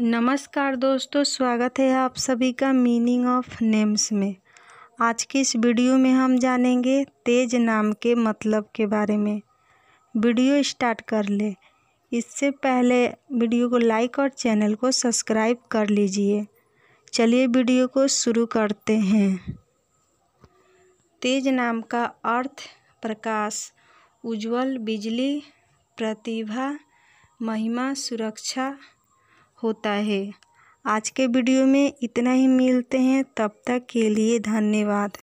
नमस्कार दोस्तों स्वागत है आप सभी का मीनिंग ऑफ नेम्स में आज के इस वीडियो में हम जानेंगे तेज नाम के मतलब के बारे में वीडियो स्टार्ट कर ले इससे पहले वीडियो को लाइक और चैनल को सब्सक्राइब कर लीजिए चलिए वीडियो को शुरू करते हैं तेज नाम का अर्थ प्रकाश उज्जवल बिजली प्रतिभा महिमा सुरक्षा होता है आज के वीडियो में इतना ही मिलते हैं तब तक के लिए धन्यवाद